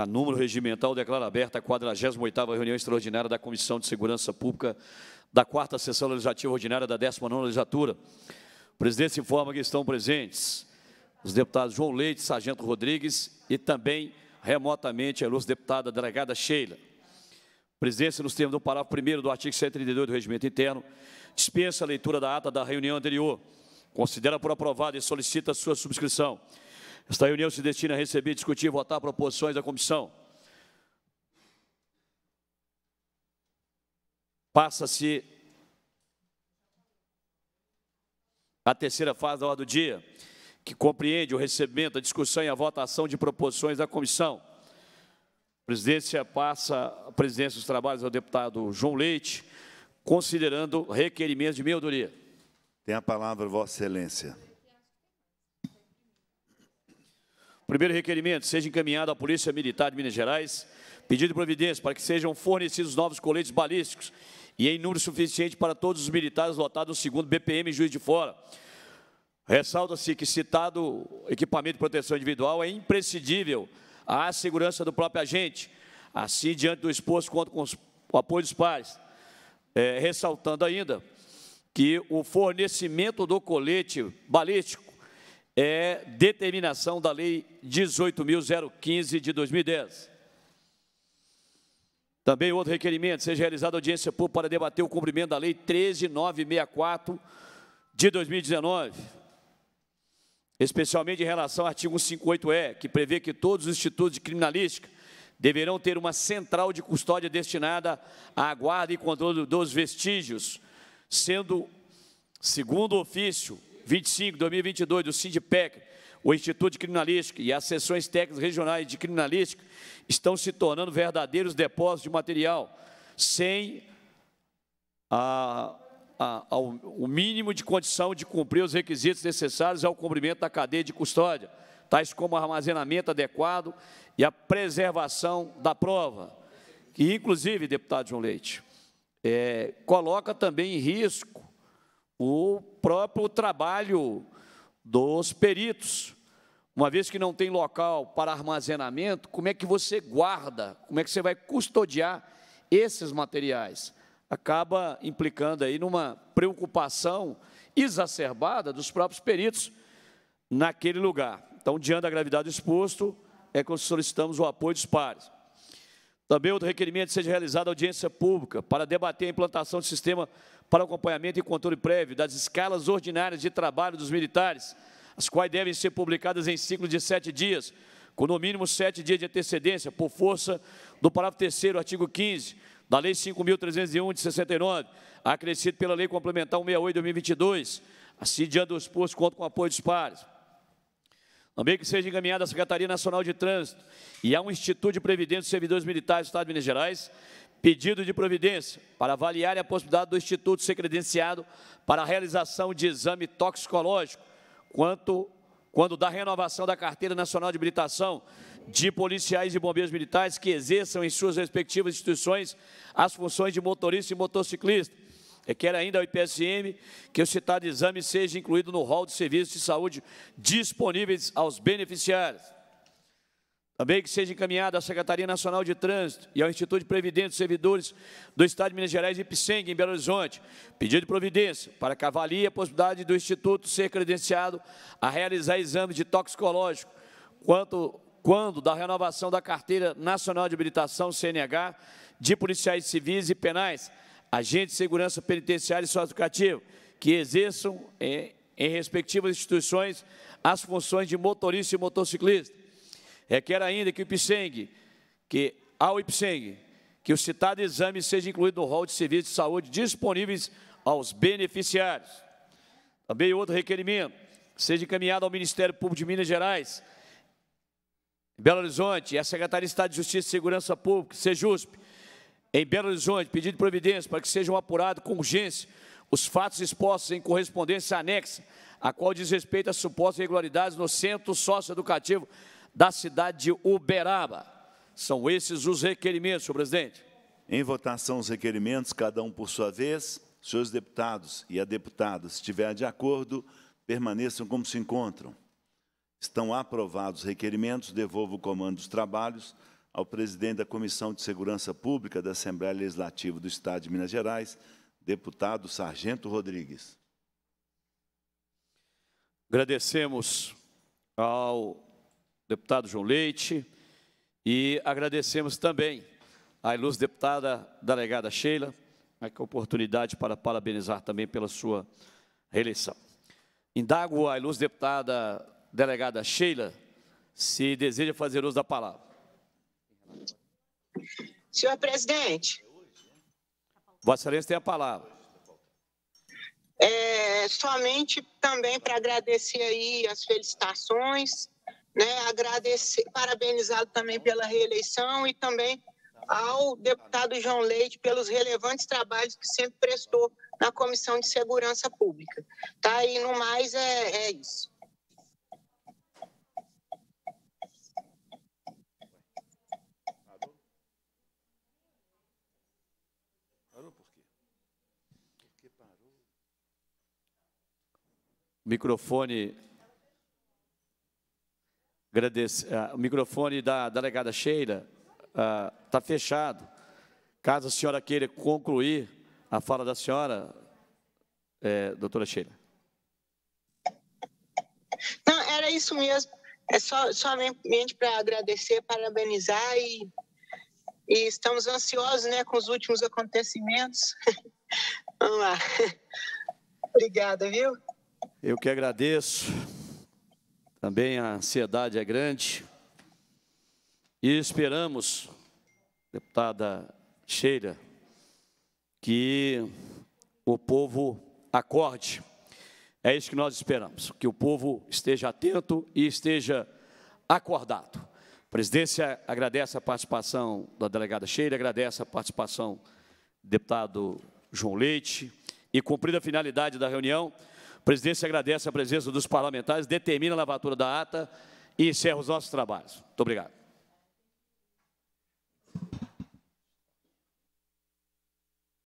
A número regimental declara aberta a 48ª reunião extraordinária da Comissão de Segurança Pública da 4 Sessão Legislativa Ordinária da 19ª Legislatura. O presidente informa que estão presentes os deputados João Leite, Sargento Rodrigues e também, remotamente, a ilustre deputada delegada Sheila. presidência, nos termos do parágrafo 1 do artigo 132 do Regimento Interno, dispensa a leitura da ata da reunião anterior, considera por aprovada e solicita a sua subscrição. Esta reunião se destina a receber, discutir e votar proposições da comissão. Passa-se a terceira fase da hora do dia, que compreende o recebimento, a discussão e a votação de proposições da comissão. A presidência passa a presidência dos trabalhos ao deputado João Leite, considerando requerimentos de meia Tem a palavra, Vossa Excelência. Primeiro requerimento, seja encaminhado à Polícia Militar de Minas Gerais pedido de providência para que sejam fornecidos novos coletes balísticos e em número suficiente para todos os militares lotados no segundo BPM Juiz de Fora. Ressalta-se que citado equipamento de proteção individual é imprescindível à segurança do próprio agente. Assim, diante do exposto, quanto com o apoio dos pares. É, ressaltando ainda que o fornecimento do colete balístico é determinação da Lei 18.015 de 2010. Também outro requerimento, seja realizada audiência pública para debater o cumprimento da Lei 13.964 de 2019, especialmente em relação ao artigo 158-E, que prevê que todos os institutos de criminalística deverão ter uma central de custódia destinada à guarda e controle dos vestígios, sendo, segundo ofício, 25, 2022, do SINDPEC, o Instituto de Criminalística e as seções técnicas regionais de criminalística estão se tornando verdadeiros depósitos de material, sem a, a, o mínimo de condição de cumprir os requisitos necessários ao cumprimento da cadeia de custódia, tais como armazenamento adequado e a preservação da prova. E, inclusive, deputado João Leite, é, coloca também em risco o próprio trabalho dos peritos. Uma vez que não tem local para armazenamento, como é que você guarda, como é que você vai custodiar esses materiais? Acaba implicando aí numa preocupação exacerbada dos próprios peritos naquele lugar. Então, diante da gravidade exposto, é que solicitamos o apoio dos pares. Também outro requerimento seja realizada audiência pública para debater a implantação do sistema para o acompanhamento e controle prévio das escalas ordinárias de trabalho dos militares, as quais devem ser publicadas em ciclo de sete dias, com no mínimo sete dias de antecedência, por força do parágrafo 3 artigo 15, da Lei 5.301, de 69, acrescido pela Lei Complementar 168, de 2022, assim diante dos postos, conto com o apoio dos pares. Também que seja encaminhada à Secretaria Nacional de Trânsito e ao Instituto de Previdência dos Servidores Militares do Estado de Minas Gerais, pedido de providência para avaliar a possibilidade do Instituto ser credenciado para a realização de exame toxicológico, quanto quando da renovação da Carteira Nacional de Habilitação de policiais e bombeiros militares que exerçam em suas respectivas instituições as funções de motorista e motociclista. Requer é ainda ao IPSM que o citado exame seja incluído no rol de serviços de saúde disponíveis aos beneficiários. Também que seja encaminhada à Secretaria Nacional de Trânsito e ao Instituto de Previdência dos Servidores do Estado de Minas Gerais e Pisseng, em Belo Horizonte, pedido de providência para que avalie a possibilidade do Instituto ser credenciado a realizar exames de toxicológico quanto, quando da renovação da Carteira Nacional de Habilitação, CNH, de policiais civis e penais, agentes de segurança penitenciária e socioeducativo, que exerçam em, eh, em respectivas instituições as funções de motorista e motociclista Requer é ainda que o IPSENG, que ao IPSENG, que o citado exame seja incluído no rol de serviços de saúde disponíveis aos beneficiários. Também outro requerimento, seja encaminhado ao Ministério Público de Minas Gerais, Belo Horizonte, e à Secretaria de Estado de Justiça e Segurança Pública, SEJUSP, em Belo Horizonte, pedido de providência para que sejam apurados com urgência os fatos expostos em correspondência anexa, a qual diz respeito às supostas irregularidades no Centro Socioeducativo Educativo da cidade de Uberaba. São esses os requerimentos, senhor presidente. Em votação os requerimentos, cada um por sua vez. Senhores deputados e a deputada, se estiver de acordo, permaneçam como se encontram. Estão aprovados os requerimentos, devolvo o comando dos trabalhos ao presidente da Comissão de Segurança Pública da Assembleia Legislativa do Estado de Minas Gerais, deputado Sargento Rodrigues. Agradecemos ao deputado João Leite, e agradecemos também à ilustre deputada delegada Sheila, a oportunidade para parabenizar também pela sua reeleição. Indago à ilustre deputada delegada Sheila se deseja fazer uso da palavra. Senhor presidente. Vossa Excelência tem a palavra. É, somente também para agradecer aí as felicitações né, agradecer, parabenizá-lo também pela reeleição e também ao deputado João Leite pelos relevantes trabalhos que sempre prestou na Comissão de Segurança Pública. Tá? E no mais é, é isso. Microfone ah, o microfone da delegada Sheila está ah, tá fechado. Caso a senhora queira concluir a fala da senhora, é, doutora Sheila. Não, era isso mesmo. É só, somente para agradecer, parabenizar e, e, estamos ansiosos né, com os últimos acontecimentos. Vamos lá. Obrigada, viu? Eu que agradeço. Também a ansiedade é grande. E esperamos, deputada Cheira, que o povo acorde. É isso que nós esperamos, que o povo esteja atento e esteja acordado. A presidência agradece a participação da delegada Cheira, agradece a participação do deputado João Leite e cumprida a finalidade da reunião, a presidência agradece a presença dos parlamentares, determina a lavatura da ata e encerra os nossos trabalhos. Muito obrigado.